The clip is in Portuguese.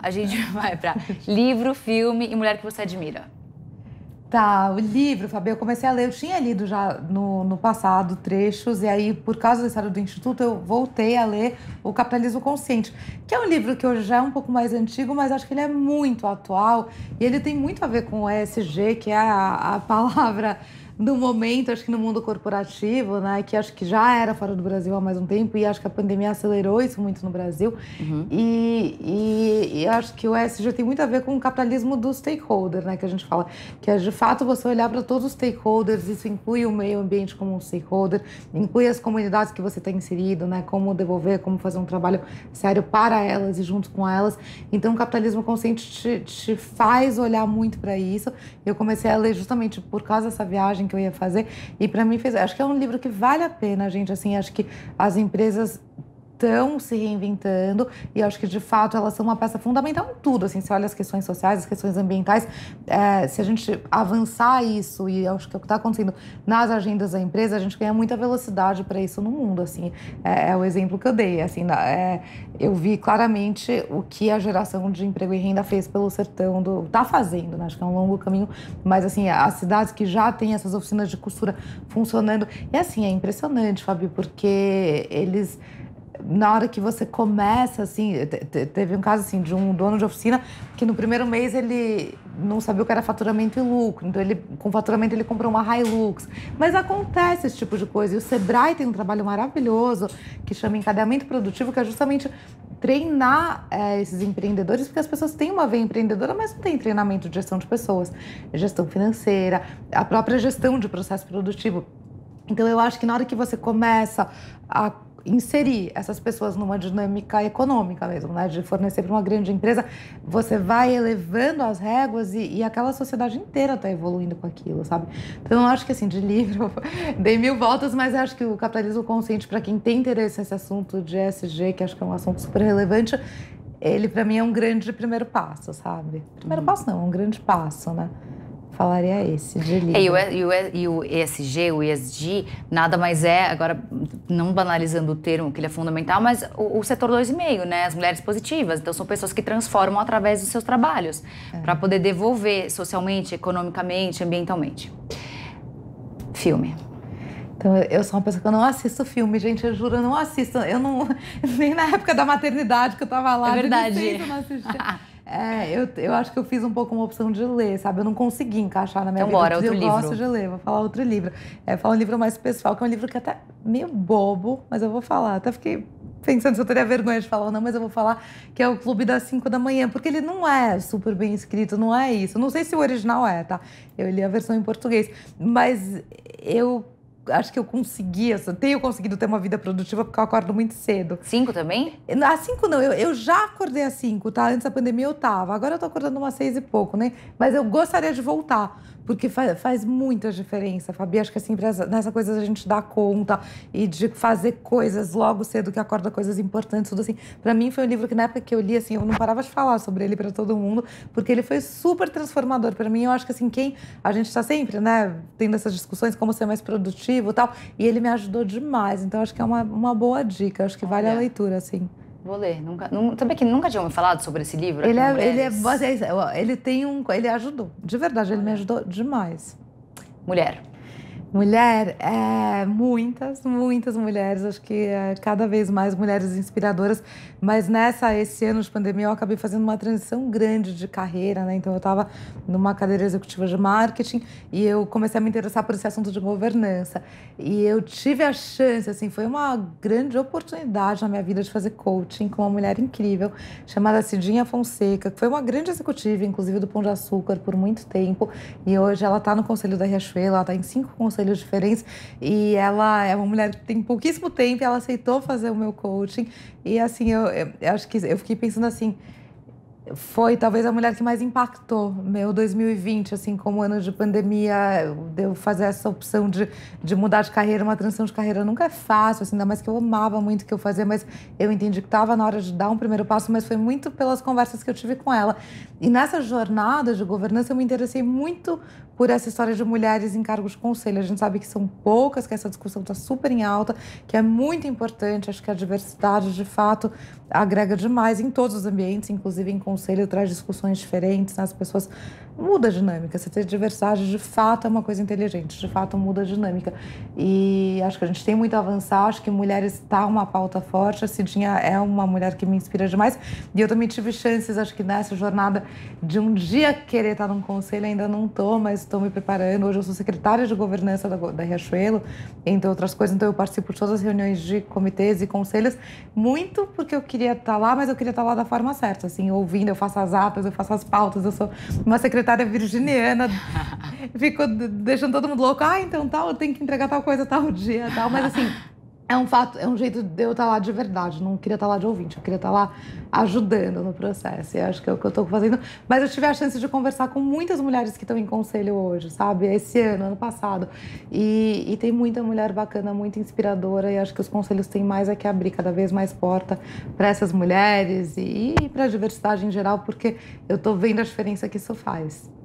A gente é. vai para livro, filme e mulher que você admira. Tá, o livro, Fabio, eu comecei a ler, eu tinha lido já no, no passado trechos, e aí, por causa do história do Instituto, eu voltei a ler O Capitalismo Consciente, que é um livro que hoje já é um pouco mais antigo, mas acho que ele é muito atual, e ele tem muito a ver com o ESG, que é a, a palavra do momento, acho que no mundo corporativo, né, que acho que já era fora do Brasil há mais um tempo e acho que a pandemia acelerou isso muito no Brasil. Uhum. E, e, e, acho que o ESG tem muito a ver com o capitalismo do stakeholder, né, que a gente fala, que é de fato você olhar para todos os stakeholders, isso inclui o meio ambiente como um stakeholder, inclui as comunidades que você está inserido, né, como devolver, como fazer um trabalho sério para elas e junto com elas. Então, o capitalismo consciente te, te faz olhar muito para isso. Eu comecei a ler justamente por causa dessa viagem que eu ia fazer. E para mim fez, acho que é um livro que vale a pena, gente, assim, acho que as empresas estão se reinventando e acho que de fato elas são uma peça fundamental em tudo. Assim, se olha as questões sociais, as questões ambientais, é, se a gente avançar isso e acho que é o que está acontecendo nas agendas da empresa, a gente ganha muita velocidade para isso no mundo. Assim, é, é, o exemplo que eu dei. Assim, é, eu vi claramente o que a geração de emprego e renda fez pelo sertão do está fazendo. Né? Acho que é um longo caminho, mas assim as cidades que já têm essas oficinas de costura funcionando e assim é impressionante, Fabio, porque eles na hora que você começa, assim, teve um caso assim de um dono de oficina que no primeiro mês ele não sabia o que era faturamento e lucro. Então ele, com faturamento, ele comprou uma Hilux. Mas acontece esse tipo de coisa. E o Sebrae tem um trabalho maravilhoso que chama encadeamento produtivo, que é justamente treinar é, esses empreendedores, porque as pessoas têm uma veia empreendedora, mas não tem treinamento de gestão de pessoas, gestão financeira, a própria gestão de processo produtivo. Então eu acho que na hora que você começa a inserir essas pessoas numa dinâmica econômica mesmo, né? De fornecer para uma grande empresa, você vai elevando as réguas e, e aquela sociedade inteira está evoluindo com aquilo, sabe? Então eu acho que assim, de livro, dei mil voltas, mas acho que o capitalismo consciente, para quem tem interesse nesse assunto de ESG, que acho que é um assunto super relevante, ele para mim é um grande primeiro passo, sabe? Primeiro uhum. passo não, é um grande passo, né? falaria esse, de É, e, o, e, o, e o ESG, o ESG, nada mais é, agora não banalizando o termo, que ele é fundamental, mas o, o setor 2,5, né? As mulheres positivas. Então, são pessoas que transformam através dos seus trabalhos, é. para poder devolver socialmente, economicamente, ambientalmente. Filme. Então, eu sou uma pessoa que eu não assisto filme, gente, eu juro, eu não assisto. Eu não. Nem na época da maternidade que eu tava lá. É verdade. eu não assistia. É, eu, eu acho que eu fiz um pouco uma opção de ler, sabe? Eu não consegui encaixar na minha então, vida. Bora, outro eu livro. gosto de ler, vou falar outro livro. É, falar um livro mais pessoal, que é um livro que é até meio bobo, mas eu vou falar. Até fiquei pensando se eu teria vergonha de falar ou não, mas eu vou falar que é o Clube das 5 da manhã, porque ele não é super bem escrito, não é isso. Não sei se o original é, tá? Eu li a versão em português, mas eu acho que eu consegui, eu tenho conseguido ter uma vida produtiva porque eu acordo muito cedo. Cinco também? Às cinco não, eu, eu já acordei às cinco, tá? Antes da pandemia eu tava. Agora eu tô acordando umas seis e pouco, né? Mas eu gostaria de voltar porque faz, faz muita diferença, Fabi. Acho que assim, nessa coisa a gente dá conta e de fazer coisas logo cedo que acorda coisas importantes, tudo assim. Para mim foi um livro que na época que eu li, assim, eu não parava de falar sobre ele para todo mundo, porque ele foi super transformador para mim. Eu acho que assim, quem a gente está sempre, né, tendo essas discussões como ser mais produtivo, e tal, e ele me ajudou demais. Então acho que é uma, uma boa dica, acho que vale é. a leitura, assim. Vou ler. Nunca, sabia que nunca tinha falado sobre esse livro? Ele, é, ele, é, é ele tem um. Ele ajudou, de verdade, ele me ajudou demais. Mulher, Mulher, é, muitas, muitas mulheres, acho que é, cada vez mais mulheres inspiradoras, mas nessa, esse ano de pandemia, eu acabei fazendo uma transição grande de carreira, né? Então, eu estava numa cadeira executiva de marketing e eu comecei a me interessar por esse assunto de governança. E eu tive a chance, assim, foi uma grande oportunidade na minha vida de fazer coaching com uma mulher incrível chamada Cidinha Fonseca, que foi uma grande executiva, inclusive do Pão de Açúcar, por muito tempo. E hoje ela está no Conselho da Riachuelo, ela está em cinco conselhos conselhos diferentes. E ela é uma mulher que tem pouquíssimo tempo, ela aceitou fazer o meu coaching. E assim, eu, eu, eu acho que eu fiquei pensando assim, foi talvez a mulher que mais impactou meu 2020, assim, como ano de pandemia, deu fazer essa opção de, de mudar de carreira, uma transição de carreira nunca é fácil, assim, ainda mais que eu amava muito o que eu fazia, mas eu entendi que estava na hora de dar um primeiro passo, mas foi muito pelas conversas que eu tive com ela. E nessa jornada de governança eu me interessei muito por essa história de mulheres em cargos de conselho. A gente sabe que são poucas, que essa discussão está super em alta, que é muito importante. Acho que a diversidade, de fato, agrega demais em todos os ambientes, inclusive em conselho, traz discussões diferentes. Né? As pessoas muda a dinâmica. Você ter diversidade de fato é uma coisa inteligente, de fato muda a dinâmica. E acho que a gente tem muito a avançar, acho que mulheres está uma pauta forte. A Cidinha é uma mulher que me inspira demais. E eu também tive chances, acho que nessa jornada, de um dia querer estar num conselho, ainda não estou, mas estou me preparando. Hoje eu sou secretária de governança da, da Riachuelo, entre outras coisas, então eu participo de todas as reuniões de comitês e conselhos, muito porque eu queria estar lá, mas eu queria estar lá da forma certa, assim, ouvindo, eu faço as atas, eu faço as pautas, eu sou uma secretária secretária virginiana ficou deixando todo mundo louco. Ah, então tal, tem que entregar tal coisa tal dia, tal. Mas assim, é um fato, é um jeito de eu estar tá lá de verdade. Não queria estar tá lá de ouvinte, eu queria estar tá lá ajudando no processo. E acho que é o que eu estou fazendo. Mas eu tive a chance de conversar com muitas mulheres que estão em conselho hoje, sabe? Esse ano, ano passado. E, e tem muita mulher bacana, muito inspiradora. E acho que os conselhos têm mais é que abrir cada vez mais porta para essas mulheres e, e para a diversidade em geral, porque eu estou vendo a diferença que isso faz.